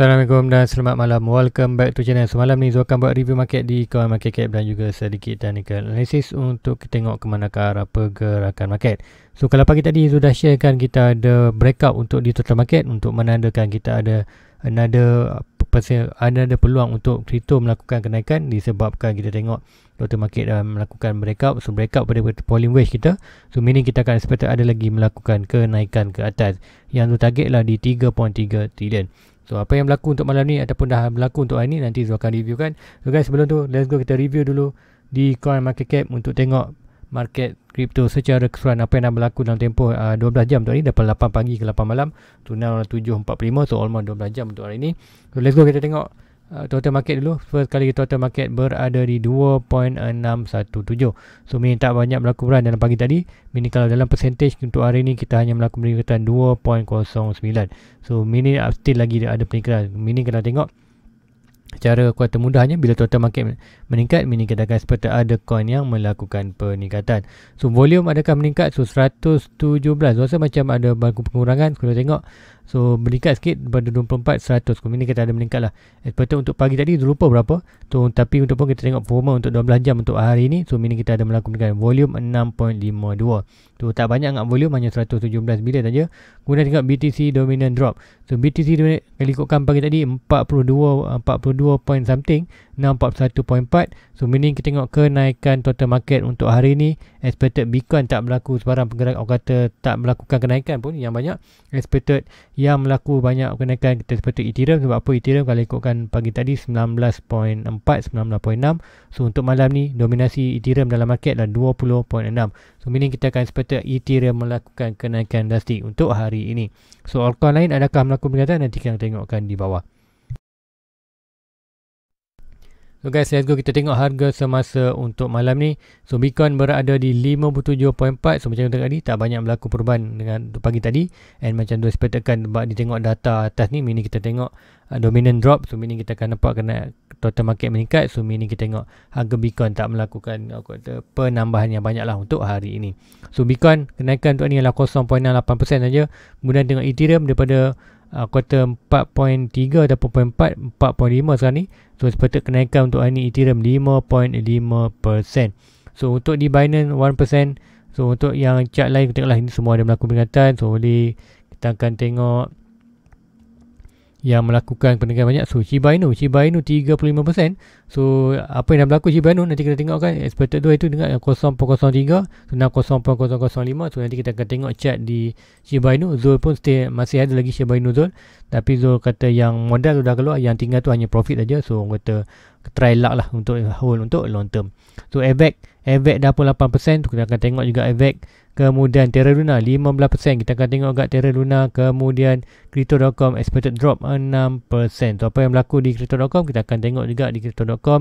Assalamualaikum dan selamat malam. Welcome back to channel. Semalam ni Zul akan buat review market di kawan market cap dan juga sedikit technical analysis untuk kita tengok ke mana ke arah pergerakan market. So kalau pagi tadi Zul dah sharekan kita ada breakout untuk di total market untuk menandakan kita ada another ada ada peluang untuk crypto melakukan kenaikan disebabkan kita tengok total market dah melakukan breakout so breakout pada volume wedge kita so meaning kita akan expect ada lagi melakukan kenaikan ke atas yang tu targetlah di 3.3 trillion So apa yang berlaku untuk malam ni ataupun dah berlaku untuk hari ni nanti Zul akan review kan. So guys sebelum tu let's go kita review dulu di coin market cap untuk tengok market crypto secara keseluruhan apa yang dah berlaku dalam tempoh uh, 12 jam untuk hari ni daripada 8 pagi ke 8 malam tu 7.45 so almost 12 jam untuk hari ni so let's go kita tengok Uh, total market dulu first kali total market berada di 2.617 so mini tak banyak berlaku peran dalam pagi tadi mini kalau dalam percentage untuk hari ini kita hanya melakukan peningkatan 2.09 so mini still lagi ada peningkatan mini kena tengok cara kuat mudahnya bila total market meningkat mini kita katakan seperti ada coin yang melakukan peningkatan so volume adakah meningkat so 117 rasa macam ada berlaku pengurangan kalau tengok So meningkat sikit pada 24 100. Kemudian kita ada meningkat lah. Seperti untuk pagi tadi lupa berapa. So, tapi untuk pun kita tengok performa untuk 12 jam untuk hari ini. So ini kita ada melakukan volume 6.52. Tu so, tak banyak sangat volume hanya 117 bilion saja. Kemudian tengok BTC dominant drop. So BTC dominant kali ikutkan pagi tadi 42 42 point something 641.4. So meaning kita tengok kenaikan total market untuk hari ini. Expected Bitcoin tak berlaku sebarang pergerakan. Orang kata tak melakukan kenaikan pun yang banyak. Expected yang melaku banyak kenaikan kita seperti Ethereum sebab apa Ethereum kalau ikutkan pagi tadi 19.4 19.6 so untuk malam ni dominasi Ethereum dalam market dan 20.6 so ini kita akan seperti Ethereum melakukan kenaikan drastik untuk hari ini so altcoin lain adakah melakukan kenaikan nanti kita tengokkan di bawah So guys, let's go kita tengok harga semasa untuk malam ni. So Bitcoin berada di 57.4. So macam yang tadi, tak banyak berlaku perubahan dengan pagi tadi. And macam tu sepertakan sebab dia tengok data atas ni. Mini kita tengok uh, dominant drop. So mini kita akan nampak kena total market meningkat. So mini kita tengok harga Bitcoin tak melakukan kata penambahan yang banyak lah untuk hari ini. So Bitcoin kenaikan untuk ni adalah 0.68% saja. Kemudian tengok Ethereum daripada uh, quarter 4.3 ataupun 4.5 sekarang ni so seperti kenaikan untuk hari ni Ethereum 5.5% so untuk di Binance 1% so untuk yang chart lain kita lah ini semua ada melakukan peningkatan so boleh kita akan tengok yang melakukan pendengar banyak so Shiba Inu Shiba Inu 35% so apa yang dah berlaku Shiba Inu nanti kita tengok kan expected 2 itu dengan 0.03 so 60.005 so nanti kita akan tengok chart di Shiba Inu Zul pun stay, masih ada lagi Shiba Inu Zul tapi Zul kata yang modal sudah keluar yang tinggal tu hanya profit saja so orang kata try luck lah untuk hold untuk long term so Avex Avex dah pun 8% tu kita akan tengok juga Avex kemudian Terra Luna 15% kita akan tengok juga Terra Luna kemudian crypto.com expected drop 6% tu apa yang berlaku di crypto.com kita akan tengok juga di crypto.com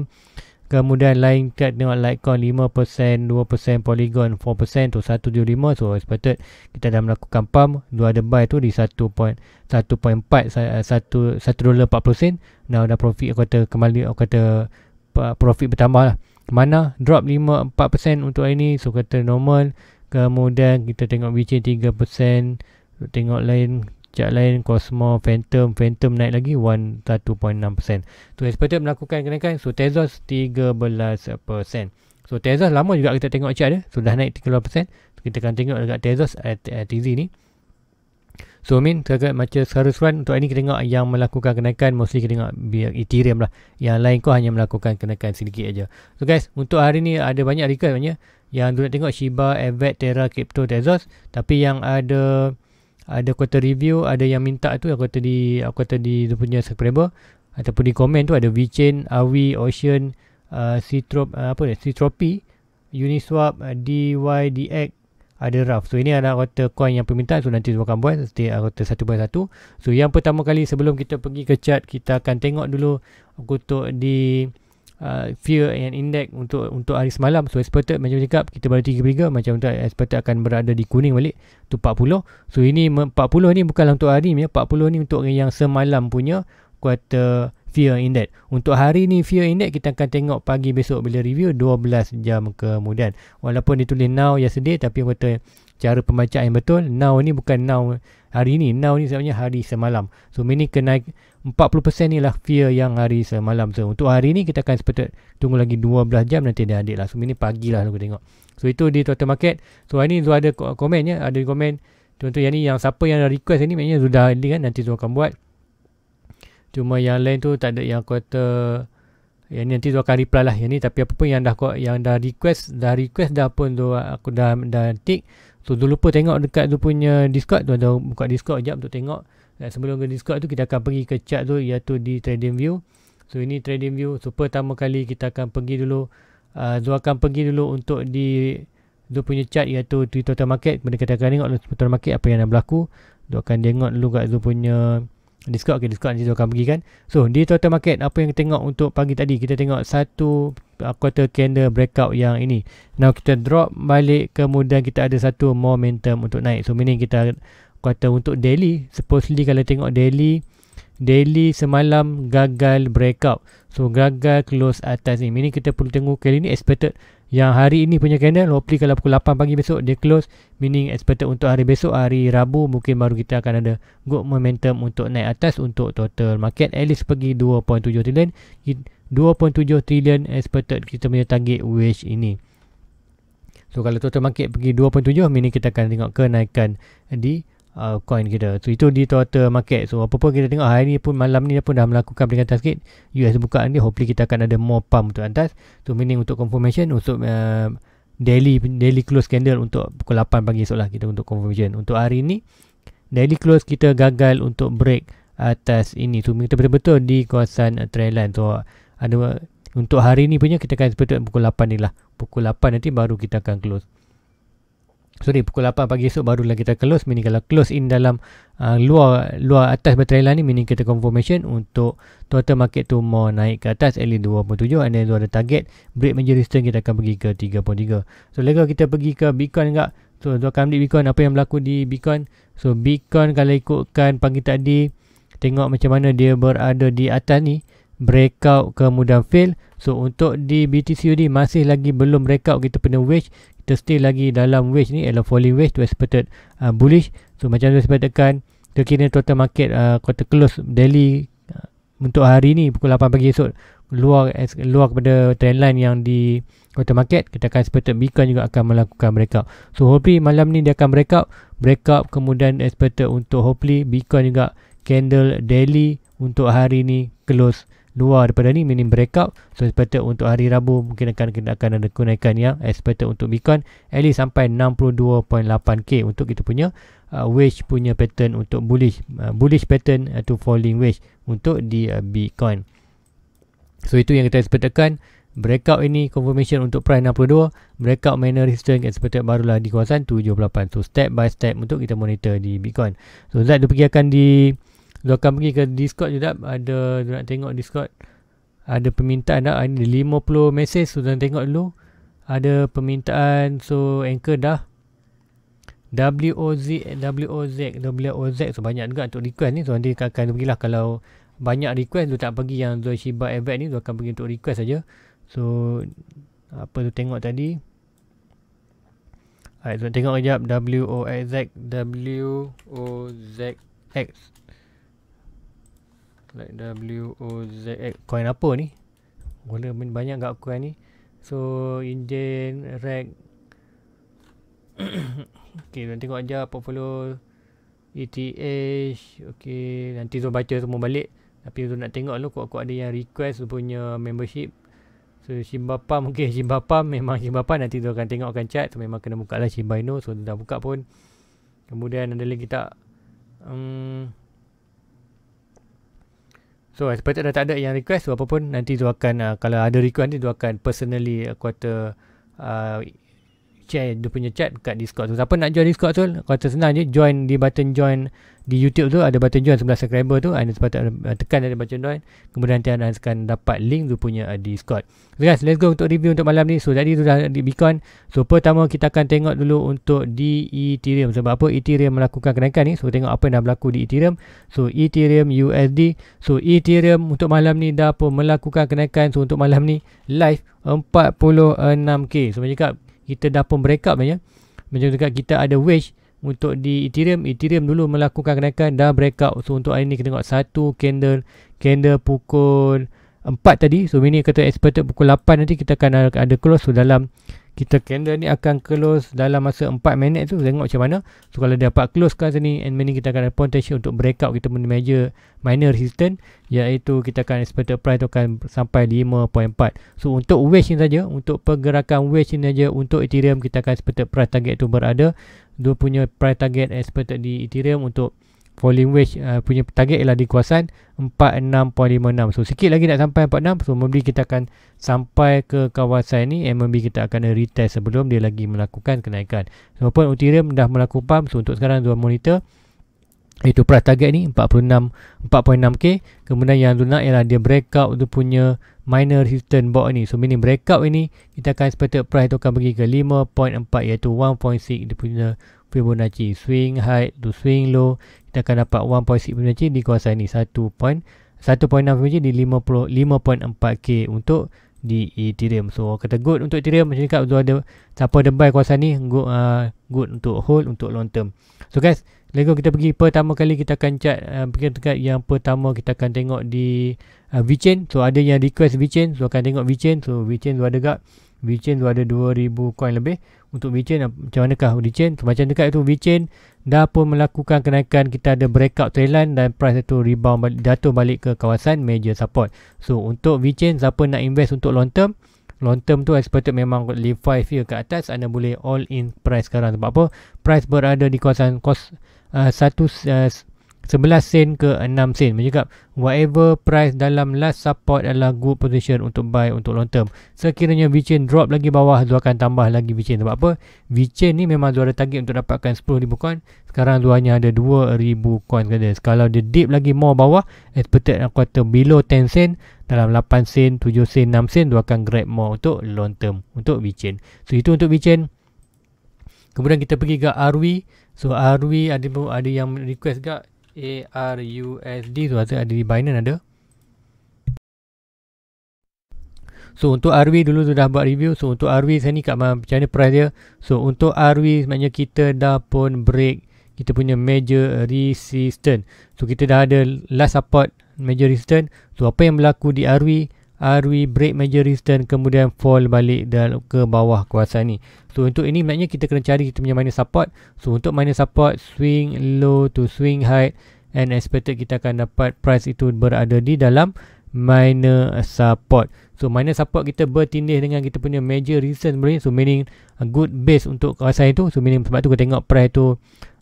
kemudian lain kat tengok Litecoin 5% 2% Polygon 4% tu 175 so expected kita dah melakukan pump dua ada buy tu di 1.1.4 1 1 dolar 40 sen now ada profit aku kata kembali aku kata eh, profit bertambah lah mana drop 5 4% untuk hari ni so kata normal kemudian kita tengok WeChain 3% tengok lain chart lain Cosmo Phantom Phantom naik lagi 1.6% tu expected melakukan kenaikan so Tezos 13% so Tezos lama juga kita tengok chart dia so dah naik 30% kita akan tengok dekat Tezos ATZ ni So Min, sekarang macam seharusnya untuk ini kita tengok yang melakukan kenaikan mostly kita tengok Ethereum lah. Yang lain kau hanya melakukan kenaikan sedikit aja. So guys, untuk hari ni ada banyak record banyak. Yang dulu nak tengok Shiba, Avet, Terra, Crypto, Tezos. Tapi yang ada ada kota review, ada yang minta tu aku kata di aku kata di dia punya subscriber ataupun di komen tu ada VeChain, Awi, Ocean, uh, Citrop uh, apa ni? Citropy, Uniswap, uh, DYDX, ada rough. So ini adalah rata coin yang permintaan. So nanti saya akan buat setiap rata satu by satu. So yang pertama kali sebelum kita pergi ke chart, kita akan tengok dulu kutuk di uh, fear and index untuk untuk hari semalam. So expected macam cakap kita baru tiga 33 macam tu expected akan berada di kuning balik tu 40. So ini 40 ni bukanlah untuk hari ni. 40 ya. ni untuk yang semalam punya kuarter fear index. Untuk hari ni fear index kita akan tengok pagi besok bila review 12 jam kemudian. Walaupun ditulis now ya sedih, tapi kata cara pembacaan yang betul now ni bukan now hari ni. Now ni sebenarnya hari semalam. So mini kenaik 40% ni lah fear yang hari semalam. So untuk hari ni kita akan seperti tunggu lagi 12 jam nanti dia adik lah. So mini pagi lah aku tengok. So itu di total market. So hari ni Zul ada komen ya. Ada komen. Tuan-tuan yang ni yang siapa yang request ni maknanya sudah ada kan. Nanti tu akan buat. Cuma yang lain tu tak ada yang kata yang ni nanti tu akan reply lah yang ni tapi apa pun yang dah yang dah request dah request dah pun tu aku dah dah tick tu dulu lupa tengok dekat tu punya discord tu ada buka discord jap untuk tengok dan eh, sebelum ke discord tu kita akan pergi ke chat tu iaitu di trading view so ini trading view so pertama kali kita akan pergi dulu uh, ah, tu akan pergi dulu untuk di tu punya chat iaitu Twitter Market kemudian kita akan tengok Twitter Market apa yang dah berlaku tu akan tengok dulu kat tu punya Discord ke okay, Discord nanti tu akan pergi kan. So di total market apa yang kita tengok untuk pagi tadi kita tengok satu uh, quarter candle breakout yang ini. Now kita drop balik kemudian kita ada satu momentum untuk naik. So meaning kita kata untuk daily supposedly kalau tengok daily daily semalam gagal breakout. So gagal close atas ni. Meaning kita perlu tengok kali ni expected yang hari ini punya candle hopefully kalau pukul 8 pagi besok dia close meaning expected untuk hari besok hari Rabu mungkin baru kita akan ada good momentum untuk naik atas untuk total market at least pergi 2.7 trillion 2.7 trillion expected kita punya target wage ini so kalau total market pergi 2.7 meaning kita akan tengok kenaikan di uh, coin kita. So itu di total market. So apa pun kita tengok hari ni pun malam ni pun dah melakukan peringatan sikit. US buka nanti hopefully kita akan ada more pump untuk atas. So meaning untuk confirmation untuk uh, daily daily close candle untuk pukul 8 pagi esok lah kita untuk confirmation. Untuk hari ni daily close kita gagal untuk break atas ini. So kita betul-betul di kawasan uh, trend line. So ada untuk hari ni punya kita akan sepatutnya pukul 8 ni lah. Pukul 8 nanti baru kita akan close sorry pukul 8 pagi esok barulah kita close Mini kalau close in dalam uh, luar luar atas baterai line ni mini kita confirmation untuk total market tu mau naik ke atas at least 2.7 and then tu ada target break major resistance kita akan pergi ke 3.3 so lega kita pergi ke bitcoin enggak so akan kali bitcoin apa yang berlaku di bitcoin so bitcoin kalau ikutkan pagi tadi tengok macam mana dia berada di atas ni breakout kemudian fail so untuk di BTCUD masih lagi belum breakout kita punya wedge kita still lagi dalam wedge ni adalah falling wedge to expected uh, bullish so macam tu saya katakan terkini total market uh, quarter close daily uh, untuk hari ni pukul 8 pagi esok luar luar kepada trendline yang di quarter market kita akan expected Bitcoin juga akan melakukan breakout so hopefully malam ni dia akan breakout breakout kemudian expected untuk hopefully Bitcoin juga candle daily untuk hari ni close luar daripada ni meaning breakout so expected untuk hari Rabu mungkin akan, akan ada kenaikan yang expected untuk Bitcoin at least sampai 62.8k untuk kita punya uh, wedge punya pattern untuk bullish uh, bullish pattern atau uh, falling wedge untuk di uh, Bitcoin so itu yang kita expectedkan breakout ini confirmation untuk price 62 breakout minor resistance expected barulah di kawasan 78 so step by step untuk kita monitor di Bitcoin so Zat dia pergi akan di Lu akan pergi ke Discord juga ada lu nak tengok Discord. Ada permintaan dah ada 50 message sudah tengok dulu. Ada permintaan so anchor dah WOZ WOZ WOZ so banyak juga untuk request ni so nanti akan, akan pergilah kalau banyak request lu tak pergi yang Zoe Shiba Event ni lu akan pergi untuk request saja. So apa tu tengok tadi. Alright, so tengok kejap W O X W O Z X like WOZX coin apa ni guna banyak gak coin ni so indian rank. okey nanti tengok aja portfolio ETH okey nanti tu baca semua balik tapi tu nak tengok Lu kuat ada yang request punya membership so Shiba Pam okey Shiba Pam memang Shiba Pam nanti tu akan tengok akan chat so memang kena buka lah Shiba Inu so dah buka pun kemudian ada lagi tak um, So seperti tak ada, tak ada yang request so apa pun nanti tu akan uh, kalau ada request nanti tu akan personally uh, quarter uh, share dia punya chat kat Discord tu. Siapa nak join Discord tu, kata senang je. Join di button join di YouTube tu. Ada button join sebelah subscriber tu. Anda sempat tekan ada button join. Kemudian nanti anda akan dapat link tu punya uh, Discord. So guys, let's go untuk review untuk malam ni. So, tadi tu dah di Bitcoin. So, pertama kita akan tengok dulu untuk di Ethereum. Sebab apa Ethereum melakukan kenaikan ni. So, tengok apa yang dah berlaku di Ethereum. So, Ethereum USD. So, Ethereum untuk malam ni dah pun melakukan kenaikan. So, untuk malam ni live 46k. So, macam cakap kita dah pun breakup ya. Macam dekat kita ada wish untuk di Ethereum, Ethereum dulu melakukan kenaikan dah break breakout. So untuk hari ni kita tengok satu candle, candle pukul 4 tadi. So ini kata expected pukul 8 nanti kita akan ada, ada close so dalam kita candle ni akan close dalam masa 4 minit tu tengok macam mana so kalau dia dapat close kan sini and meaning kita akan ada potential untuk breakout kita punya major minor resistance iaitu kita akan expected price tu akan sampai 5.4 so untuk wedge ni saja untuk pergerakan wedge ni saja untuk ethereum kita akan expected price target tu berada dua punya price target expected di ethereum untuk falling wedge uh, punya target ialah di kawasan 46.56 so sikit lagi nak sampai 46 so maybe kita akan sampai ke kawasan ni and maybe kita akan retest sebelum dia lagi melakukan kenaikan so pun Ethereum dah melakukan pump so untuk sekarang dua monitor itu price target ni 46 4.6k kemudian yang dulu nak ialah dia breakout tu punya minor resistance box ni so meaning breakout ini kita akan expected price tu akan pergi ke 5.4 iaitu 1.6 dia punya Fibonacci swing high to swing low kita akan dapat 1.6 BMJ di kawasan ini 1.6 BMJ di 5.4K untuk di Ethereum so orang kata good untuk Ethereum macam cakap tu ada siapa ada buy kawasan ni good, uh, good untuk hold untuk long term so guys lego kita pergi pertama kali kita akan chat uh, dekat yang pertama kita akan tengok di uh, VeChain so ada yang request VeChain so akan tengok VeChain so VeChain tu ada gap VeChain tu ada 2000 coin lebih untuk VeChain uh, macam manakah VeChain so, macam dekat tu VeChain dah pun melakukan kenaikan kita ada breakout trendline dan price itu rebound balik, jatuh balik ke kawasan major support so untuk VeChain siapa nak invest untuk long term long term tu expected memang live five year ke atas anda boleh all in price sekarang sebab apa price berada di kawasan kos uh, 1 uh, 11 sen ke 6 sen. Dia whatever price dalam last support adalah good position untuk buy untuk long term. Sekiranya VeChain drop lagi bawah, dia akan tambah lagi VeChain. Sebab apa? VeChain ni memang dia ada target untuk dapatkan 10,000 coin. Sekarang dia hanya ada 2,000 coin kata. Kalau dia dip lagi more bawah, expected dalam quarter below 10 sen, dalam 8 sen, 7 sen, 6 sen, dia akan grab more untuk long term untuk VeChain. So itu untuk VeChain. Kemudian kita pergi ke Arwi. So Arwi ada ada yang request dekat ARUSD tu ada, ada di Binance ada So untuk RW dulu tu dah buat review So untuk RW saya ni kat mana macam mana price dia So untuk RW maknanya kita dah pun break Kita punya major resistance So kita dah ada last support major resistance So apa yang berlaku di RW RWE break major resistance kemudian fall balik dan ke bawah kuasa ni. So untuk ini maknanya kita kena cari kita punya minor support. So untuk minor support swing low to swing high and expected kita akan dapat price itu berada di dalam minor support. So minor support kita bertindih dengan kita punya major resistance boleh. So meaning a good base untuk kawasan itu. So meaning sebab tu kita tengok price itu uh,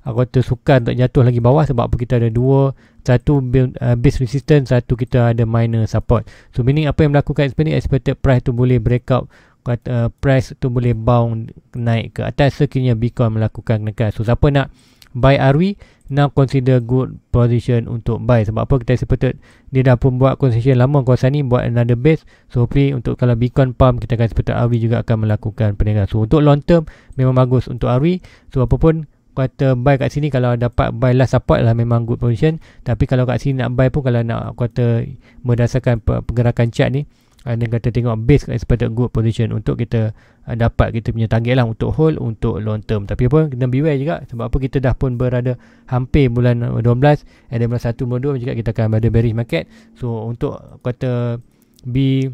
Aku anggota suka untuk jatuh lagi bawah sebab apa kita ada dua satu uh, base resistance satu kita ada minor support so meaning apa yang berlaku kat sini expected price tu boleh break out kata uh, price tu boleh bound naik ke atas sekiranya Bitcoin melakukan kenaikan. So siapa nak buy ARWI now consider good position untuk buy sebab apa kita expected dia dah pun buat concession lama kawasan ni buat another base. So hopefully untuk kalau Bitcoin pump kita akan expected ARWI juga akan melakukan peningkatan. So untuk long term memang bagus untuk ARWI. So apa pun kata buy kat sini kalau dapat buy last support lah memang good position tapi kalau kat sini nak buy pun kalau nak kata berdasarkan pergerakan chart ni ada ah, kata tengok base kat sepatutnya good position untuk kita ah, dapat kita punya target lah untuk hold untuk long term tapi apa kita beware juga sebab apa kita dah pun berada hampir bulan 12 dan bulan 1 bulan 2 juga kita akan berada bearish market so untuk kata be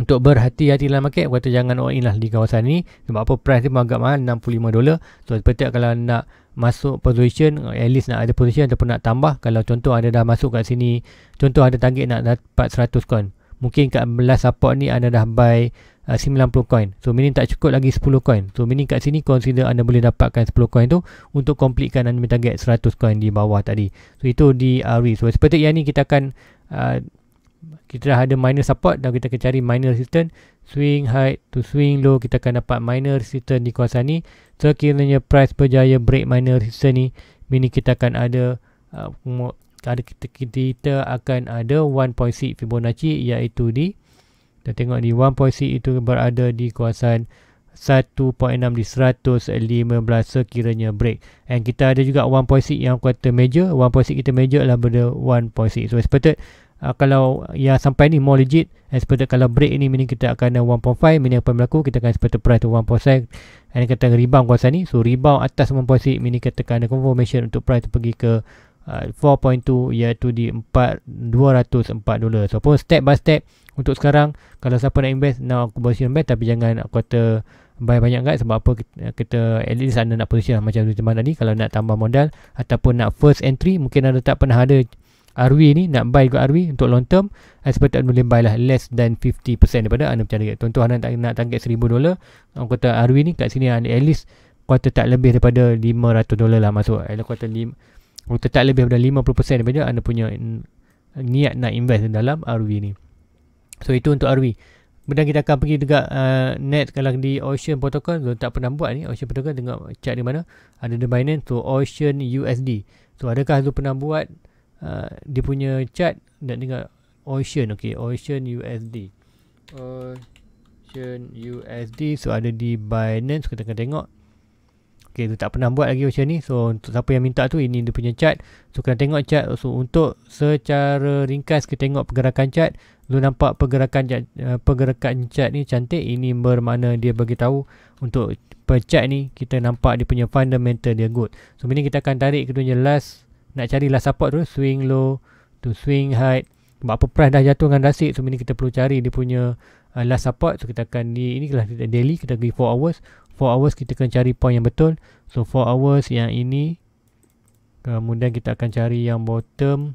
untuk berhati-hati dalam market kata jangan all in lah di kawasan ni sebab apa price dia pun agak mahal 65 dolar so seperti kalau nak masuk position at least nak ada position ataupun nak tambah kalau contoh ada dah masuk kat sini contoh ada target nak dapat 100 coin mungkin kat belas support ni anda dah buy uh, 90 coin so meaning tak cukup lagi 10 coin so meaning kat sini consider anda boleh dapatkan 10 coin tu untuk completekan anda target 100 coin di bawah tadi so itu di uh, RE so seperti yang ni kita akan uh, kita dah ada minor support dan kita akan cari minor resistance swing high to swing low kita akan dapat minor resistance di kawasan ni so kiranya price berjaya break minor resistance ni mini kita akan ada uh, ada kita, kita akan ada 1.6 Fibonacci iaitu di kita tengok di 1.6 itu berada di kawasan 1.6 di 115 sekiranya break and kita ada juga 1.6 yang kuat major 1.6 kita major adalah berada 1.6 so expected uh, kalau yang sampai ni more legit as kalau break ni mungkin kita akan ada 1.5 mungkin apa yang berlaku kita akan seperti price tu 1.5, and kata rebound kuasa ni so rebound atas 1.6 mungkin kita akan ada confirmation untuk price tu pergi ke uh, ah, 4.2 iaitu di 4 204 dolar so pun step by step untuk sekarang kalau siapa nak invest now aku boleh invest tapi jangan aku kata buy banyak kan sebab apa kita, eh, kita at least anda nak position lah macam tu teman tadi kalau nak tambah modal ataupun nak first entry mungkin anda tak pernah ada RW ni nak buy ikut RW untuk long term I eh, sebab tak boleh buy lah less than 50% daripada anda ah, percaya target tuan anda nak target 1000 dolar orang kata RW ni kat sini ah, at least kuota tak lebih daripada 500 dolar lah masuk kalau kuota kuota tak lebih daripada 50% daripada anda punya mm, niat nak invest dalam RW ni so itu untuk RW kemudian kita akan pergi dekat uh, net kalau di Ocean Protocol so, tak pernah buat ni Ocean Protocol tengok chart di mana ada the Binance so Ocean USD so adakah tu pernah buat Uh, dia punya chart nak tengok ocean okey ocean USD ocean USD so ada di Binance kita akan tengok Okay, tu tak pernah buat lagi macam ni. So, untuk siapa yang minta tu, ini dia punya chart. So, kena tengok chart. So, untuk secara ringkas kita tengok pergerakan chart. Lu nampak pergerakan chart, uh, pergerakan chart ni cantik. Ini bermakna dia bagi tahu untuk per chart ni, kita nampak dia punya fundamental dia good. So, ini kita akan tarik ke dunia last nak carilah support tu swing low to swing high sebab apa price dah jatuh dengan rasik so ini kita perlu cari dia punya uh, last support so kita akan di ini kelas daily kita pergi 4 hours 4 hours kita akan cari point yang betul so 4 hours yang ini kemudian kita akan cari yang bottom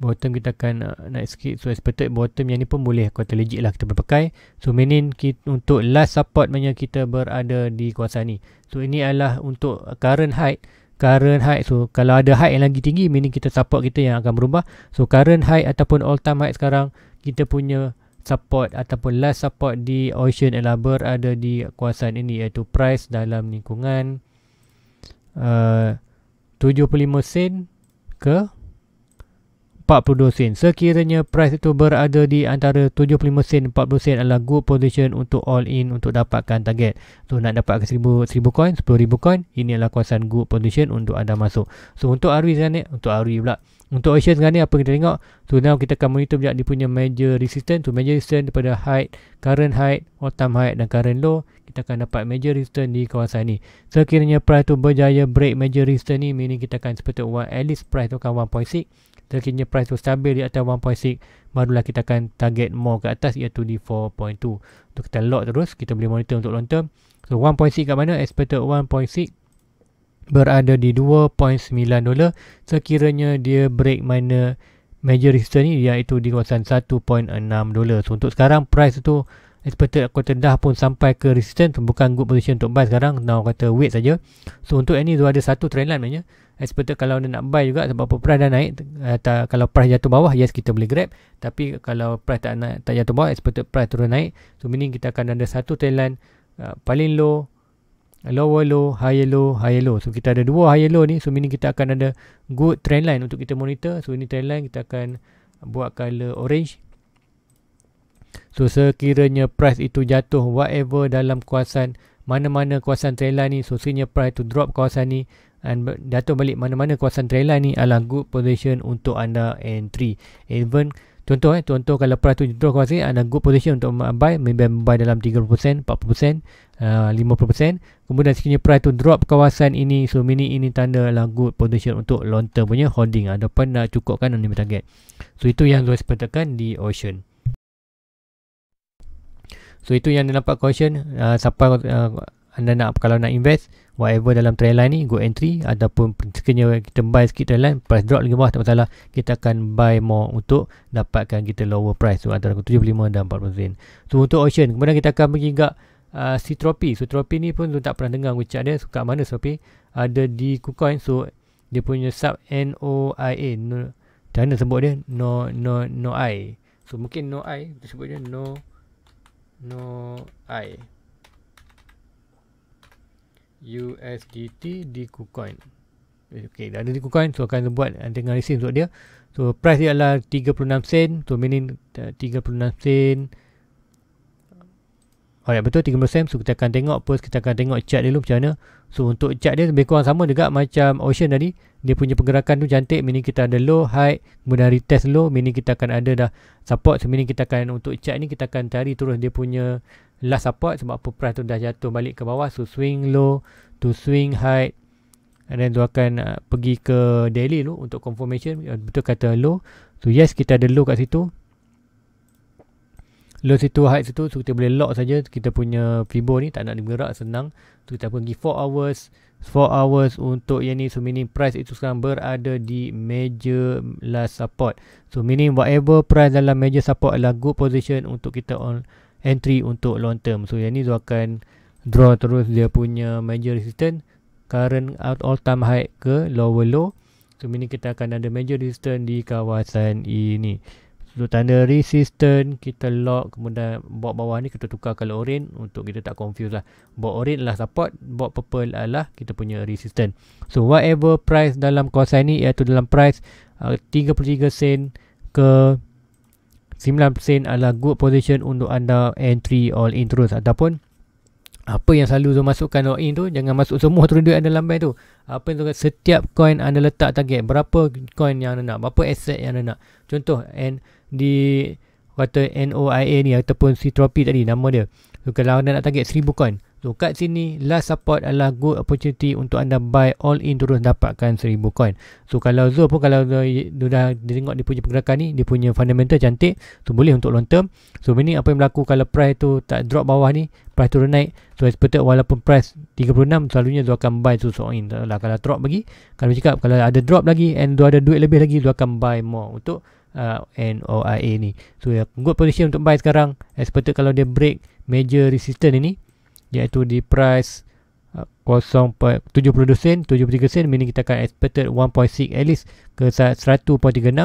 bottom kita akan uh, naik sikit so expected bottom yang ni pun boleh kuat legit lah kita berpakai so mainin kita, untuk last support punya kita berada di kuasa ni so ini adalah untuk current height current high so kalau ada high yang lagi tinggi meaning kita support kita yang akan berubah so current high ataupun all time high sekarang kita punya support ataupun last support di ocean adalah berada di kawasan ini iaitu price dalam lingkungan uh, 75 sen ke 42 sen. Sekiranya price itu berada di antara 75 sen 40 sen adalah good position untuk all in untuk dapatkan target. So nak dapat ke 1000 1000 coin, 10000 coin, ini adalah kawasan good position untuk anda masuk. So untuk ARWI sekarang ni, untuk ARWI pula. Untuk asia sekarang ni apa kita tengok? So now kita akan monitor sekejap dia punya major resistance. tu major resistance daripada high, current high, autumn high dan current low. Kita akan dapat major resistance di kawasan ni. Sekiranya price tu berjaya break major resistance ni, meaning kita akan sepatutnya at least price tu akan 1.6 terkini price tu stabil di atas 1.6 barulah kita akan target more ke atas iaitu di 4.2 untuk kita lock terus kita boleh monitor untuk long term so 1.6 kat mana expected 1.6 berada di 2.9 dolar sekiranya dia break mana major resistance ni iaitu di kawasan 1.6 dolar so untuk sekarang price tu expected quarter dah pun sampai ke resistance bukan good position untuk buy sekarang now kata wait saja so untuk ini tu ada satu trend line maknanya Exporter kalau anda nak buy juga sebab price dah naik atau eh, kalau price jatuh bawah yes kita boleh grab tapi kalau price tak naik tak jatuh bawah exporter eh, price turun naik so meaning kita akan ada satu trend uh, eh, paling low lower low higher low higher low so kita ada dua higher low ni so meaning kita akan ada good trend line untuk kita monitor so ini trend line kita akan buat color orange so sekiranya price itu jatuh whatever dalam kawasan mana-mana kawasan trend line ni so sekiranya price to drop kawasan ni dan datang balik mana-mana kawasan trailer ni adalah good position untuk anda entry even contoh eh contoh kalau price tu jatuh kawasan ni ada good position untuk buy maybe buy dalam 30% 40% 50% kemudian sekiranya price tu drop kawasan ini so mini ini tanda adalah good position untuk long term punya holding pun nak cukupkan anda target so itu yang saya sepertakan di ocean so itu yang anda nampak caution uh, siapa uh, anda nak kalau nak invest whatever dalam trail line ni go entry ataupun sekiranya kita buy sikit trend line price drop lagi bawah tak masalah kita akan buy more untuk dapatkan kita lower price so antara 75 dan 40 sen so untuk option kemudian kita akan pergi ke Sitropi uh, Sitropi ni pun tu tak pernah dengar ucap dia so kat mana Sitropi ada di KuCoin so dia punya sub NOIA no, macam mana sebut dia no no no I so mungkin no I kita sebut dia no no I USDT di KuCoin. Eh, okay, dah ada di KuCoin. So, akan buat dengan resin untuk dia. So, price dia adalah 36 sen. So, meaning 36 eh, sen. oh ya betul 36 sen. So, kita akan tengok. First, kita akan tengok chart dulu macam mana. So untuk chart dia lebih kurang sama juga macam ocean tadi. Dia punya pergerakan tu cantik. Meaning kita ada low, high. Kemudian retest low. Meaning kita akan ada dah support. So meaning kita akan untuk chart ni kita akan tarik terus dia punya last support. Sebab apa price tu dah jatuh balik ke bawah. So swing low to swing high. And then tu akan uh, pergi ke daily tu untuk confirmation. Betul kata low. So yes kita ada low kat situ low situ high situ so kita boleh lock saja kita punya fibo ni tak nak bergerak senang so kita pergi 4 hours 4 hours untuk yang ni so meaning price itu sekarang berada di major last support so meaning whatever price dalam major support adalah good position untuk kita on entry untuk long term so yang ni so akan draw terus dia punya major resistance current all time high ke lower low so meaning kita akan ada major resistance di kawasan ini untuk tanda resistant kita lock kemudian box bawah ni kita tukar color orange untuk kita tak confuse lah box orange lah support box purple adalah kita punya resistant so whatever price dalam kawasan ni iaitu dalam price uh, 33 sen ke 9 sen adalah good position untuk anda entry all in terus ataupun apa yang selalu Zul masukkan all in tu jangan masuk semua turun duit anda dalam bank tu apa yang tu setiap coin anda letak target berapa coin yang anda nak berapa asset yang anda nak contoh and di kata NOIA ni ataupun Citropy tadi nama dia. So, kalau anda nak target 1000 coin. So kat sini last support adalah good opportunity untuk anda buy all in terus dapatkan 1000 coin. So kalau Zul pun kalau dia dah tengok dia punya pergerakan ni, dia punya fundamental cantik, tu so, boleh untuk long term. So ini apa yang berlaku kalau price tu tak drop bawah ni, price turun naik. So expected walaupun price 36 selalunya dia akan buy susuk in. Lah. Kalau drop lagi, kalau cakap kalau ada drop lagi and dia ada duit lebih lagi dia akan buy more untuk uh, NOIA ni so ya good position untuk buy sekarang expected kalau dia break major resistance ini iaitu di price uh, 0.72 sen 73 sen mini kita akan expected 1.6 at least ke 100.36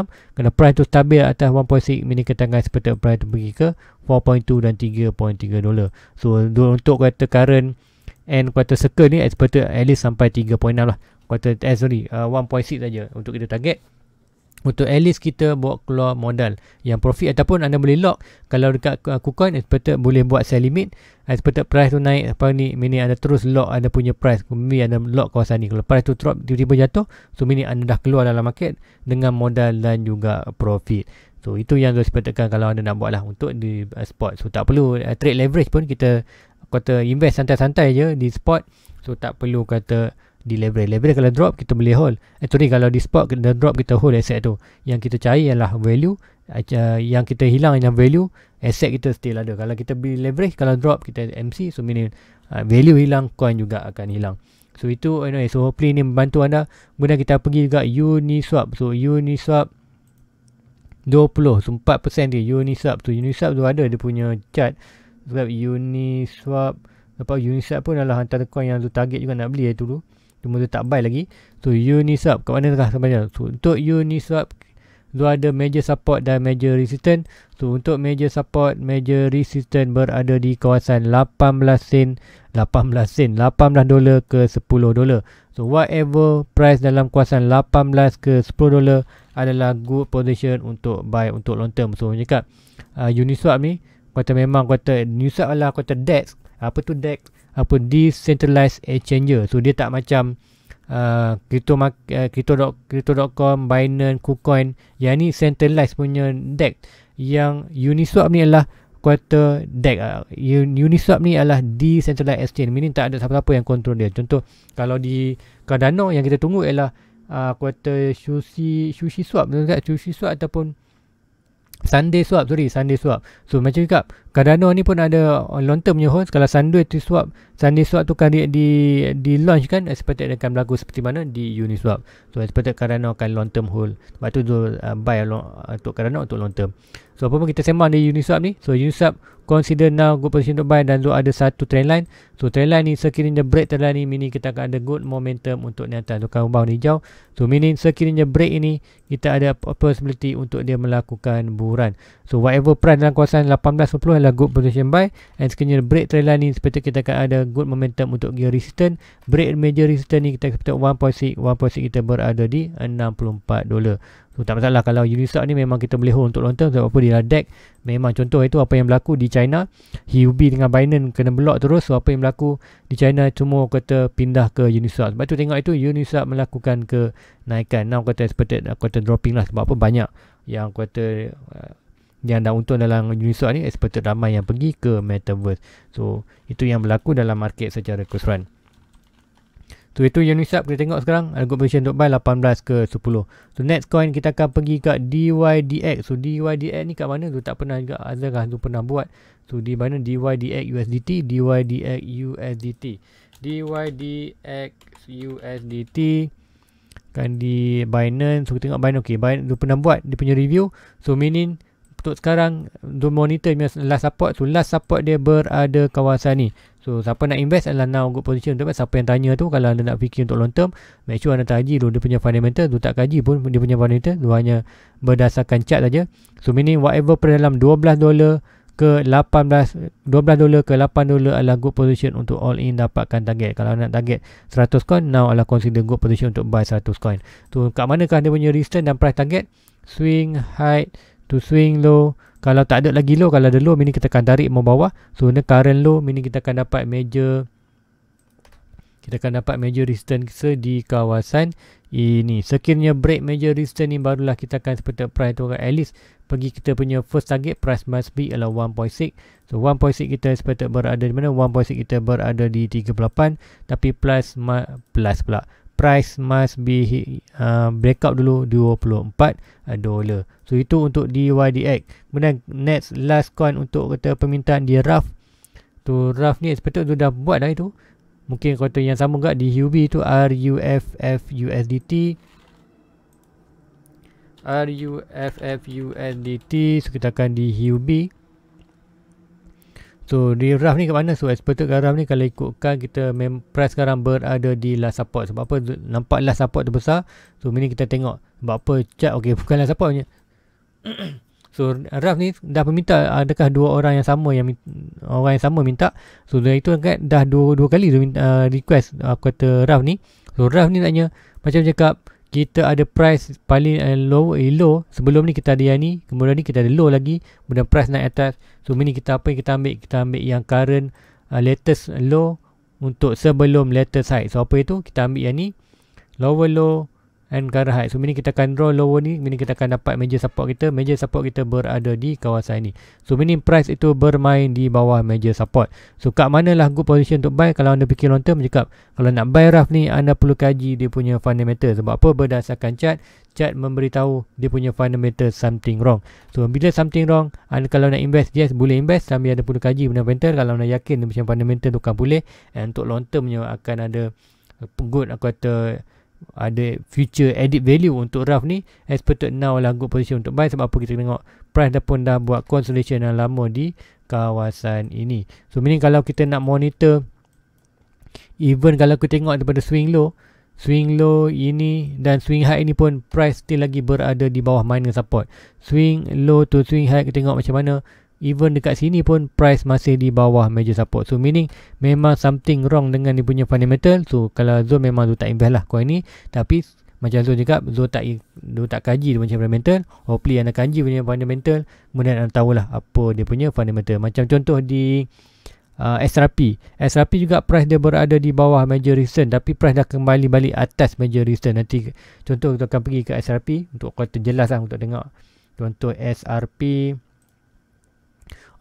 kalau price tu stabil atas 1.6 mini kita akan expected price tu pergi ke 4.2 dan 3.3 dolar so untuk kata current and quarter circle ni expected at least sampai 3.6 lah quarter eh sorry uh, 1.6 saja untuk kita target untuk at least kita buat keluar modal yang profit ataupun anda boleh lock kalau dekat uh, KuCoin expected boleh buat sell limit expected price tu naik apa ni mini anda terus lock anda punya price mini anda lock kawasan ni kalau price tu drop tiba-tiba jatuh so mini anda dah keluar dalam market dengan modal dan juga profit So itu yang saya sepertikan kalau anda nak buat lah untuk di uh, spot. So tak perlu uh, trade leverage pun kita kata invest santai-santai je di spot. So tak perlu kata di leverage leverage kalau drop kita boleh hold itu eh, ni kalau di spot kita drop kita hold aset tu yang kita cari ialah value uh, yang kita hilang yang value aset kita still ada kalau kita beli leverage kalau drop kita MC so meaning uh, value hilang coin juga akan hilang so itu anyway so hopefully ni membantu anda kemudian kita pergi juga Uniswap so Uniswap 20 so 4% dia Uniswap tu Uniswap tu ada dia punya chart sebab Uniswap Lepas Uniswap pun adalah antara coin yang tu target juga nak beli eh, tu dulu cuma dia tak buy lagi so Uniswap kat mana tengah sebenarnya so untuk Uniswap tu ada major support dan major resistance so untuk major support major resistance berada di kawasan 18 sen 18 sen 18 dolar ke 10 dolar so whatever price dalam kawasan 18 ke 10 dolar adalah good position untuk buy untuk long term so cakap uh, Uniswap ni kata memang kata Uniswap adalah kata DEX apa tu DEX apa decentralized exchange so dia tak macam uh, crypto uh, com, Binance KuCoin yang ni centralized punya deck yang Uniswap ni adalah quarter deck. uh, ah, Uniswap ni adalah decentralized exchange meaning tak ada siapa-siapa yang kontrol dia contoh kalau di Cardano yang kita tunggu ialah uh, sushi sushi swap dekat sushi swap ataupun Sunday swap sorry Sunday swap so macam cakap Cardano ni pun ada uh, long term punya hold kalau Sunday tu swap Sunday swap tu kan di, di, di launch kan expected akan berlaku seperti mana di Uniswap so expected Cardano akan long term hold sebab tu uh, buy long, uh, untuk Cardano untuk long term So apa pun kita sembang dari Uniswap ni. So Uniswap consider now good position to buy dan lu ada satu trend line. So trend line ni sekiranya break trend line ni meaning kita akan ada good momentum untuk ni atas. Lukan rumah hijau. So meaning sekiranya break ini kita ada possibility untuk dia melakukan buran. So whatever price dalam kawasan 18.10 adalah good position buy. And sekiranya break trend line ni seperti kita akan ada good momentum untuk gear resistance. Break major resistance ni kita expect 1.6. 1.6 kita berada di 64 dolar. So, tak masalah kalau Uniswap ni memang kita boleh hold untuk long term sebab apa dia dah Memang contoh itu apa yang berlaku di China, Hubi dengan Binance kena block terus. So apa yang berlaku di China semua kata pindah ke Uniswap. Sebab tu tengok itu Uniswap melakukan kenaikan. Now kata expected uh, kata dropping lah sebab apa banyak yang kata uh, yang dah untung dalam Uniswap ni expected ramai yang pergi ke Metaverse. So itu yang berlaku dalam market secara keseluruhan. Tu itu yang nisab kita tengok sekarang. Good position untuk buy 18 ke 10. So next coin kita akan pergi kat DYDX. So DYDX ni kat mana tu tak pernah juga Azhar tu pernah buat. So di mana DYDX USDT, DYDX USDT. DYDX USDT kan di Binance. So kita tengok Binance. Okey, Binance tu pernah buat. Dia punya review. So meaning untuk sekarang tu monitor punya last support tu last support dia berada kawasan ni So siapa nak invest adalah now good position untuk siapa yang tanya tu kalau anda nak fikir untuk long term make sure anda kaji dulu dia punya fundamental tu tak kaji pun dia punya fundamental tu hanya berdasarkan chart saja. So ini whatever pada dalam 12 dolar ke 18 12 dolar ke 8 dolar adalah good position untuk all in dapatkan target. Kalau nak target 100 coin now adalah consider good position untuk buy 100 coin. Tu so, kat manakah dia punya resistance dan price target? Swing high to swing low kalau tak ada lagi low Kalau ada low mini kita akan tarik bawah. So ni current low Meaning kita akan dapat major Kita akan dapat major resistance Di kawasan ini Sekiranya break major resistance ni Barulah kita akan seperti price tu At least Pergi kita punya first target Price must be adalah 1.6 So 1.6 kita seperti berada di mana 1.6 kita berada di 38 Tapi plus Plus pula price must be uh, breakout dulu 24 uh, dollar. So itu untuk DYDX. Kemudian next last coin untuk kata permintaan dia rough. Tu rough ni sepatutnya sudah buat dah itu. Mungkin kata yang sama juga di UB tu RUFFUSDT. RUFFUSDT. So di UB. So di raft ni ke mana? So expected garam ni kalau ikutkan kita mem price berada di last support. Sebab apa? Nampak last support tu besar. So mini kita tengok. Sebab apa? Cat okey bukan last support punya. so raft ni dah meminta adakah dua orang yang sama yang orang yang sama minta. So dari itu kan dah dua dua kali dia minta uh, request uh, kata raft ni. So raft ni naknya macam cakap kita ada price paling eh, low eh, low sebelum ni kita ada yang ni kemudian ni kita ada low lagi kemudian price naik atas so mini kita apa yang kita ambil kita ambil yang current uh, latest low untuk sebelum latest high so apa itu kita ambil yang ni lower low and Karahat. So, meaning kita akan draw lower ni. Meaning kita akan dapat major support kita. Major support kita berada di kawasan ni. So, meaning price itu bermain di bawah major support. So, kat manalah good position untuk buy. Kalau anda fikir long term, kap. Kalau nak buy rough ni, anda perlu kaji dia punya fundamental. Sebab apa? Berdasarkan chart. Chart memberitahu dia punya fundamental something wrong. So, bila something wrong, anda kalau nak invest, yes, boleh invest. Sambil anda perlu kaji fundamental. Kalau anda yakin dia punya fundamental tu kan boleh. And untuk long termnya akan ada good, aku kata, ada future edit value untuk RAF ni expected now lah good position untuk buy sebab apa kita tengok price dah pun dah buat consolidation yang lama di kawasan ini so meaning kalau kita nak monitor even kalau kita tengok daripada swing low swing low ini dan swing high ini pun price still lagi berada di bawah minor support swing low to swing high kita tengok macam mana even dekat sini pun price masih di bawah major support so meaning memang something wrong dengan dia punya fundamental so kalau Zul memang Zul tak invest lah coin ni tapi macam Zul cakap Zul tak, Zul tak kaji dia punya fundamental hopefully anda kaji punya fundamental kemudian anda tahulah apa dia punya fundamental macam contoh di uh, SRP SRP juga price dia berada di bawah major recent tapi price dah kembali balik atas major recent nanti contoh kita akan pergi ke SRP untuk kata jelas lah untuk tengok contoh SRP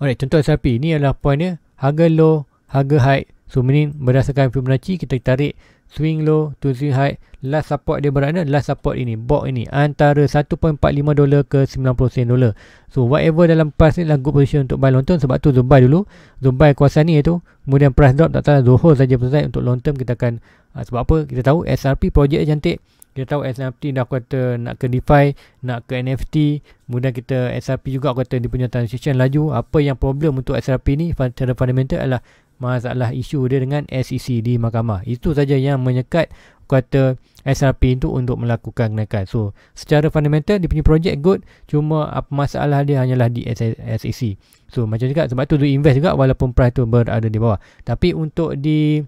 Alright, contoh SRP. Ini adalah point dia. Harga low, harga high. So, meaning berdasarkan Fibonacci, kita tarik swing low to swing high. Last support dia berada, last support ini. Box ini. Antara 1.45 dolar ke 90 sen dolar. So, whatever dalam price ni adalah good position untuk buy long term. Sebab tu, Zubai dulu. Zubai kuasa ni iaitu. Kemudian price drop, tak tahu. Lah, Zohor saja pesan untuk long term kita akan. Ah, sebab apa? Kita tahu SRP projek cantik kita tahu SRP dah kata nak ke DeFi, nak ke NFT, kemudian kita SRP juga kata dia punya transition laju. Apa yang problem untuk SRP ni secara fundamental adalah masalah isu dia dengan SEC di mahkamah. Itu saja yang menyekat kata SRP itu untuk melakukan kenaikan. So, secara fundamental dia punya projek good, cuma apa masalah dia hanyalah di SEC. E so, macam juga sebab tu dia invest juga walaupun price tu berada di bawah. Tapi untuk di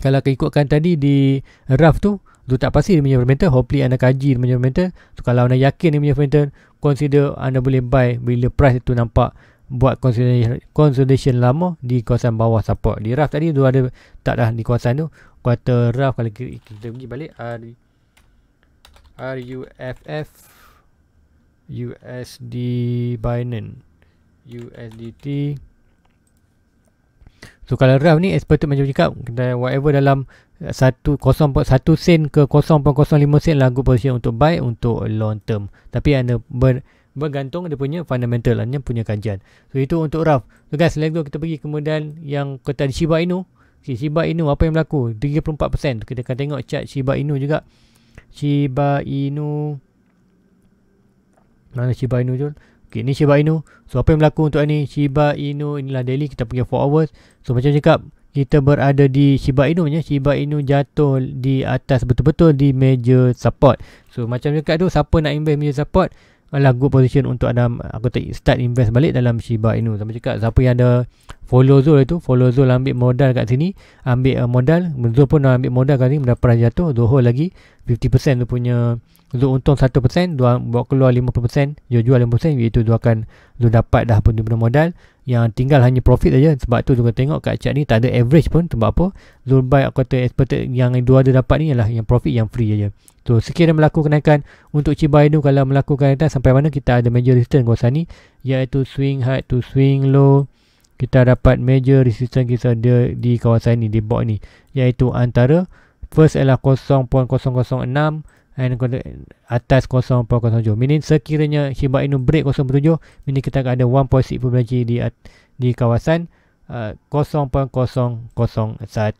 kalau ikutkan tadi di raft tu Tu tak pasti dia punya fermenter Hopefully anda kaji dia punya fermenter so, Kalau anda yakin dia punya fermenter Consider anda boleh buy Bila price itu nampak Buat consolidation lama Di kawasan bawah support Di rough tadi tu ada Tak dah di kawasan tu Quarter rough Kalau kita, kita pergi balik R, RUFF USD Binance USDT So kalau rough ni expected macam cakap kita whatever dalam satu sen ke 0.05 sen lah good position untuk buy untuk long term tapi anda ber, bergantung dia punya fundamental hanya lah, punya kajian so itu untuk raf so guys selain itu kita pergi kemudian yang kata Shiba Inu okay, Shiba Inu apa yang berlaku 34% kita akan tengok chart Shiba Inu juga Shiba Inu mana Shiba Inu tu Okay, ni Shiba Inu. So, apa yang berlaku untuk ini? Shiba Inu inilah daily. Kita pergi 4 hours. So, macam cakap, kita berada di Shiba Inu ya. Shiba Inu jatuh di atas betul-betul di meja support. So macam dekat tu siapa nak invest meja support adalah good position untuk anda aku start invest balik dalam Shiba Inu. Sama cakap siapa yang ada follow Zul itu follow Zul ambil modal kat sini ambil uh, modal Zul pun nak ambil modal kat sini pernah jatuh Zohor lagi 50% tu punya Zul untung 1% dua buat keluar 50% dia jual 50% iaitu dia akan Zul dapat dah pun dia punya modal yang tinggal hanya profit saja sebab tu Zul tengok kat chart ni tak ada average pun sebab apa Zul buy aku kata expected yang dua ada dapat ni ialah yang profit yang free saja so sekiranya melakukan kenaikan untuk Chiba Inu kalau melakukan kenaikan sampai mana kita ada major resistance kawasan ni iaitu swing high to swing low kita dapat major resistance kita ada di kawasan ini di box ni iaitu antara first ialah 0.006 and atas 0.07 meaning sekiranya Shiba Inu break 0.07 meaning kita akan ada 1.6 di di kawasan uh, 0.001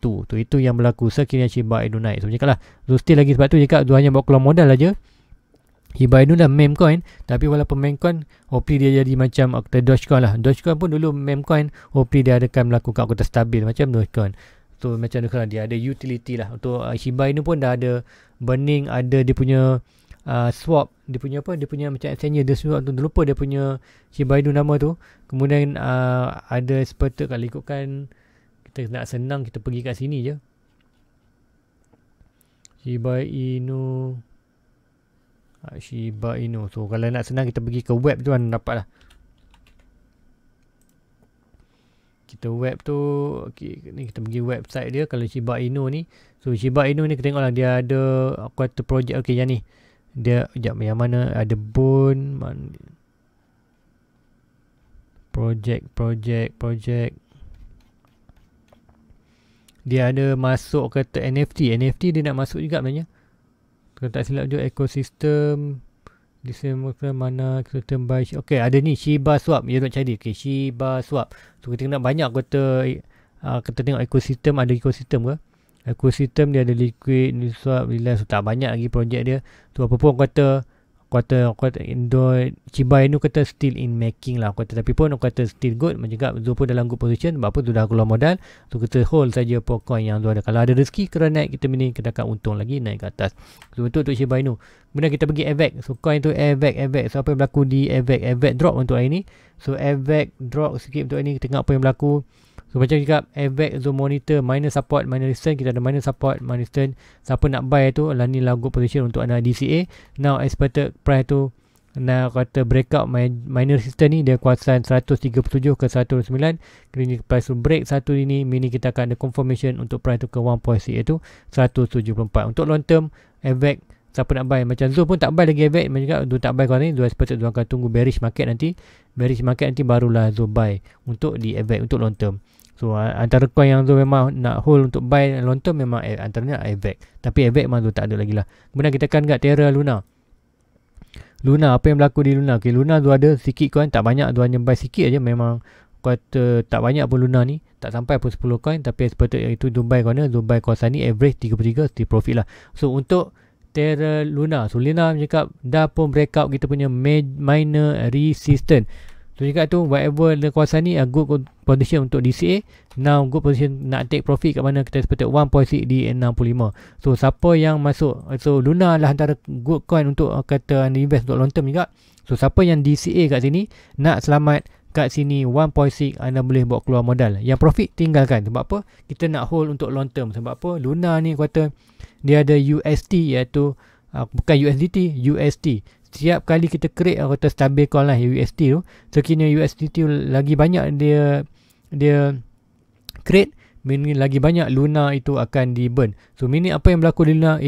tu itu yang berlaku sekiranya Shiba Inu naik so macam lah so, still lagi sebab tu jika tu hanya buat keluar modal aja Hibainu dah meme coin tapi walaupun meme coin hopefully dia jadi macam Octa Dogecoin lah. Dogecoin pun dulu meme coin hopefully dia akan berlaku kat kota stabil macam Dogecoin. so, macam dia lah, dia ada utility lah. Untuk uh, Hibainu pun dah ada burning ada dia punya uh, swap dia punya apa dia punya macam exchange dia swap tu lupa dia punya Hibainu nama tu. Kemudian uh, ada seperti kalau ikutkan kita nak senang kita pergi kat sini je. Hibainu Ah, Shiba Inu. So kalau nak senang kita pergi ke web tu kan dapat lah. Kita web tu. Okay, ni kita pergi website dia. Kalau Shiba Inu ni. So Shiba Inu ni kita tengok lah. Dia ada. Aku ada projek. Okay yang ni. Dia. Sekejap. Yang mana. Ada bone. Man, project. Project. Project. Dia ada masuk kata NFT. NFT dia nak masuk juga sebenarnya kalau tak silap juga ekosistem disemakan mana kita tembai okey ada ni Shiba Swap you nak cari okey Shiba Swap so kita nak banyak kota uh, eh, ah, kita tengok ekosistem ada ekosistem ke ekosistem dia ada liquid ni swap ni so, tak banyak lagi projek dia tu so, apa pun kata kuota kuota Cibai ni kata still in making lah kuota tapi pun kuota still good macam kat Zul pun dalam good position sebab apa tu dah keluar modal tu so, hold saja pokok yang tu ada kalau ada rezeki kena naik kita mini kita akan untung lagi naik ke atas so tu untuk Cibai ni kemudian kita pergi Avex so coin tu Avex Avex so apa yang berlaku di Avex Avex drop untuk hari ni so Avex drop sikit untuk hari ni tengok apa yang berlaku So macam juga Avex Zone Monitor minus support minus resistance Kita ada minus support minus resistance Siapa nak buy tu Lani lah good position Untuk anda DCA Now expected price tu Nak kata breakout Minor resistance ni Dia kuasaan 137 ke 109 Kini price tu break Satu ini Mini kita akan ada confirmation Untuk price tu ke 1.8 tu 174 Untuk long term Avex Siapa nak buy Macam zoom pun tak buy lagi Avex Macam juga tak buy kau ni dua expected dua akan tunggu bearish market nanti Bearish market nanti Barulah zoom buy Untuk di Avex Untuk long term So uh, antara coin yang tu memang nak hold untuk buy long term memang eh, antaranya AVAX. Tapi AVAX memang tu tak ada lagi lah. Kemudian kita kan kat Terra Luna. Luna, apa yang berlaku di Luna? Okay, Luna tu ada sikit coin, tak banyak tu hanya buy sikit aja memang kuota tak banyak pun Luna ni. Tak sampai pun 10 coin tapi seperti itu Dubai corner, Dubai kawasan ni average 33, still profit lah. So untuk Terra Luna, so Luna cakap dah pun breakout kita punya minor resistance. So cakap tu whatever the kawasan ni a good position untuk DCA now good position nak take profit kat mana kita seperti 1.6 di 65 so siapa yang masuk so Luna lah antara good coin untuk uh, kata invest untuk long term juga so siapa yang DCA kat sini nak selamat kat sini 1.6 anda boleh buat keluar modal yang profit tinggalkan sebab apa kita nak hold untuk long term sebab apa Luna ni kata dia ada UST iaitu uh, bukan USDT UST setiap kali kita create atau stabil coin lah USDT tu so kini USDT tu lagi banyak dia dia create meaning lagi banyak Luna itu akan di burn so meaning apa yang berlaku di Luna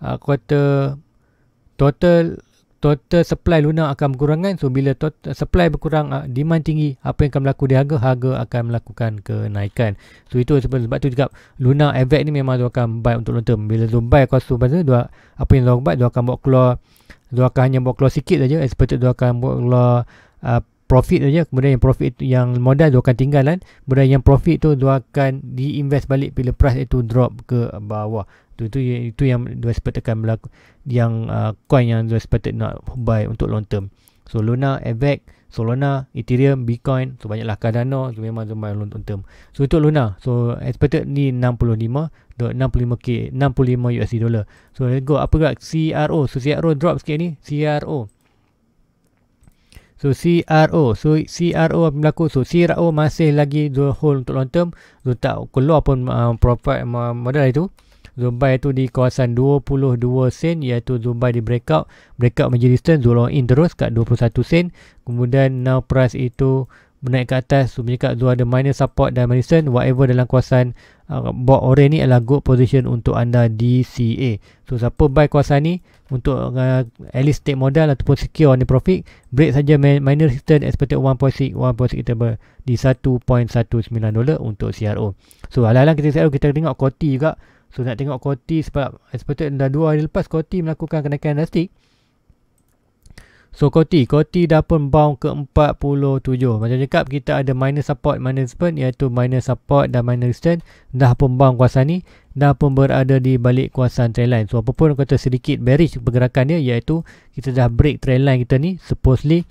aku kata total total supply Luna akan berkurangan so bila total supply berkurang ah, demand tinggi apa yang akan berlaku di harga harga akan melakukan kenaikan so itu sebab, sebab tu juga Luna Avec ni memang dia akan buy untuk long term bila dia buy kos apa yang dia buy dia akan buat keluar dia akan hanya buat keluar sikit saja expected dia akan buat keluar uh, profit saja kemudian yang profit itu, yang modal dia akan tinggalan kemudian yang profit tu dia akan diinvest balik bila price itu drop ke bawah itu itu, itu yang dia expected akan berlaku yang uh, coin yang dia expected nak buy untuk long term so Luna, Avax So Luna, Ethereum, Bitcoin, so banyaklah Cardano, so memang so banyak long term. So itu Luna, so expected ni 65, 65k, 65 USD dollar. So let's go apa gerak CRO. So CRO drop sikit ni, CRO. So CRO, so CRO apa berlaku? So CRO masih lagi the hold untuk long term. So tak keluar pun uh, profit uh, model itu. Zumbai itu di kawasan 22 sen iaitu Zumbai di breakout. Breakout menjadi resistance. Zulon in terus kat 21 sen. Kemudian now price itu menaik ke atas. So, punya kat ada minor support dan resistance. Whatever dalam kawasan uh, box orange ni adalah good position untuk anda di CA. So, siapa buy kawasan ni untuk uh, at least take modal ataupun secure on profit. Break saja minor resistance expected 1.6. 1.6 kita ber di 1.19 dolar untuk CRO. So, alang-alang kita CRO kita tengok koti juga. So nak tengok Koti sebab eh, seperti dah dua hari lepas Koti melakukan kenaikan drastik. So Koti, Koti dah pun bound ke 47. Macam cakap kita ada minor support, minor spend iaitu minor support dan minor resistance dah pun bound kuasa ni dah pun berada di balik kuasaan trendline. So apa pun kata sedikit bearish pergerakan dia iaitu kita dah break trend trendline kita ni supposedly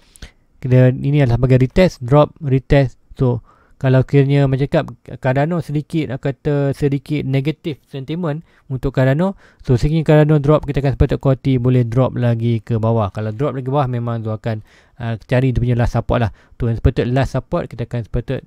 kita, ini adalah sebagai retest, drop, retest. So kalau kiranya mencakap Cardano sedikit kata sedikit negatif sentiment untuk Cardano so sekiranya Cardano drop kita akan sepatut kuati boleh drop lagi ke bawah kalau drop lagi bawah memang tu akan uh, cari tu punya last support lah tu yang sepatut last support kita akan sepatut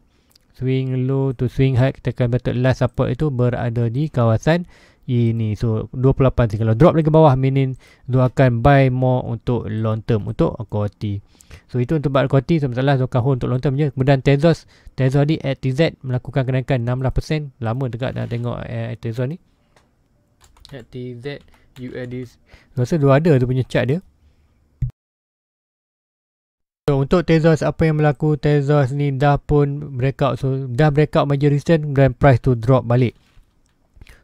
swing low to swing high kita akan sepatut last support itu berada di kawasan ini so 28 sini kalau drop lagi ke bawah minin you akan buy more untuk long term untuk equity so itu untuk buat equity so masalah so kahun untuk long term je kemudian Tezos Tezos ni at TZ melakukan kenaikan 16% lama dekat dah tengok eh, at Tezos ni at TZ UAD rasa dua ada tu punya chart dia So, untuk Tezos apa yang berlaku Tezos ni dah pun breakout so dah breakout major resistance dan price tu drop balik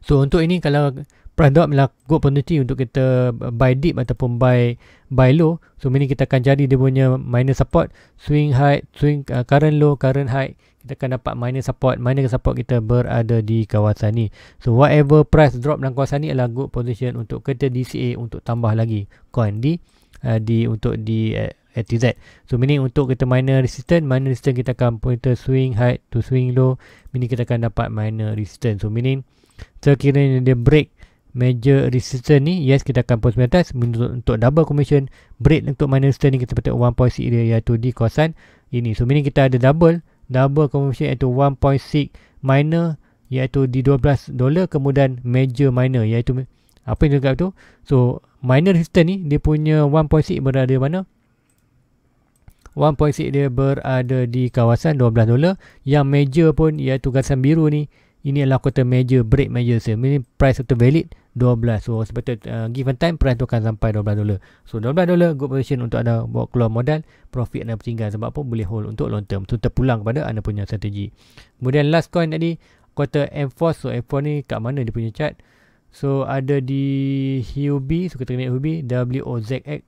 So untuk ini kalau price drop adalah good opportunity untuk kita buy dip ataupun buy buy low. So ini kita akan jadi dia punya minor support, swing high, swing uh, current low, current high. Kita akan dapat minor support, minor support kita berada di kawasan ni. So whatever price drop dalam kawasan ni adalah good position untuk kita DCA untuk tambah lagi coin di uh, di untuk di uh, ATZ. So meaning untuk kita minor resistance, minor resistance kita akan pointer swing high to swing low. Meaning kita akan dapat minor resistance. So meaning sekiranya dia break major resistance ni yes kita akan post atas untuk, untuk double commission break untuk minor resistance ni kita patut one dia iaitu di kawasan ini so meaning kita ada double double commission iaitu 1.6 minor iaitu di 12 dollar kemudian major minor iaitu apa yang dekat tu so minor resistance ni dia punya 1.6 berada mana 1.6 dia berada di kawasan 12 dollar. yang major pun iaitu kawasan biru ni ini adalah kata major break major sale ini price itu valid 12 so sebab tu uh, given time price tu akan sampai 12 dolar so 12 dolar good position untuk anda buat keluar modal profit anda tinggal sebab apa boleh hold untuk long term tu so, terpulang kepada anda punya strategi kemudian last coin tadi kata M4 so M4 ni kat mana dia punya chart so ada di HUB so kita kena HUB WOZX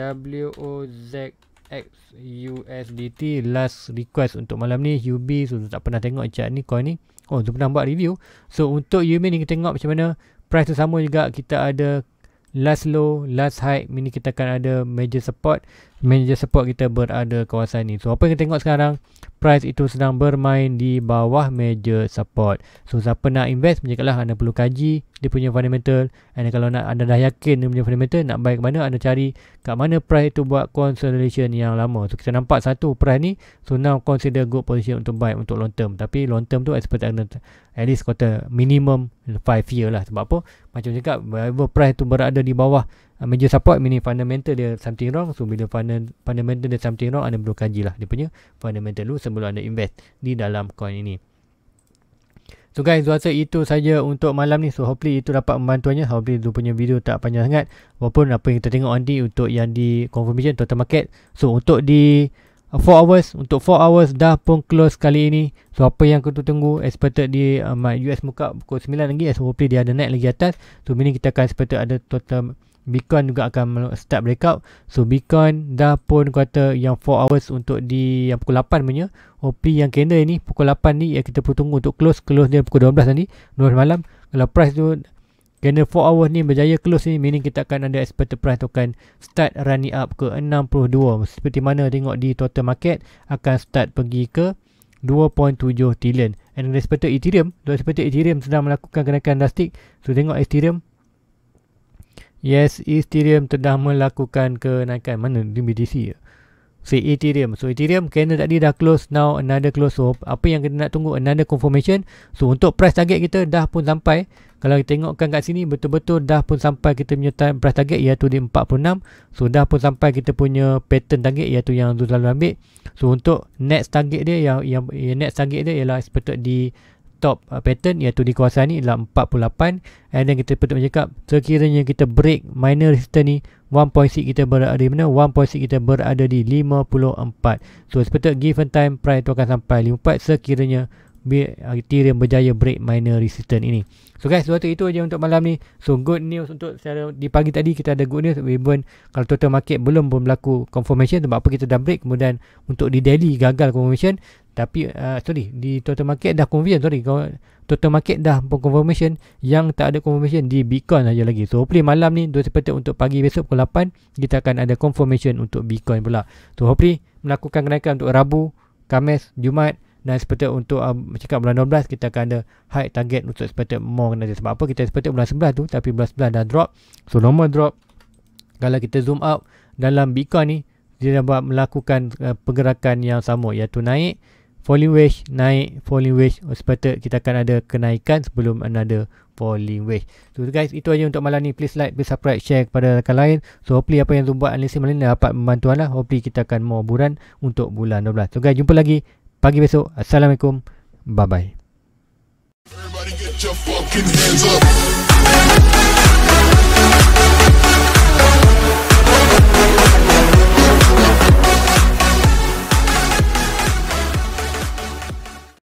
WOZX XUSDT last request untuk malam ni UB so tak pernah tengok chart ni coin ni oh tu pernah buat review so untuk UB ni kita tengok macam mana price tu sama juga kita ada last low last high mini kita akan ada major support manager support kita berada kawasan ni. So apa yang kita tengok sekarang price itu sedang bermain di bawah major support. So siapa nak invest menjagalah anda perlu kaji dia punya fundamental and kalau nak anda dah yakin dia punya fundamental nak buy ke mana anda cari kat mana price itu buat consolidation yang lama. So kita nampak satu price ni so now consider good position untuk buy untuk long term. Tapi long term tu expert anda at least quarter minimum 5 year lah sebab apa? Macam cakap whatever price itu berada di bawah Uh, major support meaning fundamental dia something wrong so bila fundamental dia something wrong anda perlu kaji lah dia punya fundamental dulu sebelum anda invest di dalam coin ini So guys, saya rasa itu saja untuk malam ni. So hopefully itu dapat membantunya. Hopefully dia punya video tak panjang sangat. Walaupun apa yang kita tengok nanti untuk yang di confirmation total market. So untuk di 4 hours, untuk 4 hours dah pun close kali ini. So apa yang kita tunggu expected di um, uh, US muka pukul 9 lagi. So hopefully dia ada naik lagi atas. So meaning kita akan expected ada total Bitcoin juga akan start breakout. So Bitcoin dah pun kata yang 4 hours untuk di yang pukul 8 punya. OP yang candle ni pukul 8 ni yang kita perlu tunggu untuk close. Close dia pukul 12 nanti. 12 malam. Kalau price tu candle 4 hours ni berjaya close ni. Meaning kita akan ada expected price tu akan start running up ke 62. Seperti mana tengok di total market akan start pergi ke 2.7 trillion. And respected Ethereum. Respected Ethereum sedang melakukan kenaikan drastic. So tengok Ethereum Yes, Ethereum telah melakukan kenaikan. Mana? Di BTC ke? Ya? Say Ethereum. So Ethereum candle tadi dah close. Now another close. So apa yang kita nak tunggu? Another confirmation. So untuk price target kita dah pun sampai. Kalau kita tengokkan kat sini betul-betul dah pun sampai kita punya time price target iaitu di 46. So dah pun sampai kita punya pattern target iaitu yang tu selalu ambil. So untuk next target dia yang, yang, yang next target dia ialah expected di top uh, pattern iaitu di kawasan ni adalah 48 and then kita perlu cakap sekiranya kita break minor resistance ni 1.6 kita berada di mana 1.6 kita berada di 54 so sepatut given time price tu akan sampai 54 sekiranya uh, Ethereum berjaya break minor resistance ini so guys waktu itu aja untuk malam ni so good news untuk secara di pagi tadi kita ada good news even kalau total market belum berlaku confirmation sebab apa kita dah break kemudian untuk di daily gagal confirmation tapi uh, sorry di total market dah confirm sorry kau total market dah confirmation yang tak ada confirmation di Bitcoin aja lagi. So hopefully malam ni dua sepatut untuk pagi besok pukul 8 kita akan ada confirmation untuk Bitcoin pula. So hopefully melakukan kenaikan untuk Rabu, Khamis, Jumaat dan sepatut untuk um, cakap bulan 12 kita akan ada high target untuk sepatut more kena sebab apa kita sepatut bulan 11 tu tapi bulan 11 dah drop. So normal drop kalau kita zoom out dalam Bitcoin ni dia dah buat melakukan uh, pergerakan yang sama iaitu naik falling wedge naik falling wedge expected kita akan ada kenaikan sebelum another falling wedge so guys itu aja untuk malam ni please like please subscribe share kepada rakan lain so hopefully apa yang Zoom buat analisis malam ni dapat membantu anda hopefully kita akan mau buran untuk bulan 12 so guys jumpa lagi pagi besok assalamualaikum bye bye Everybody get your fucking hands up.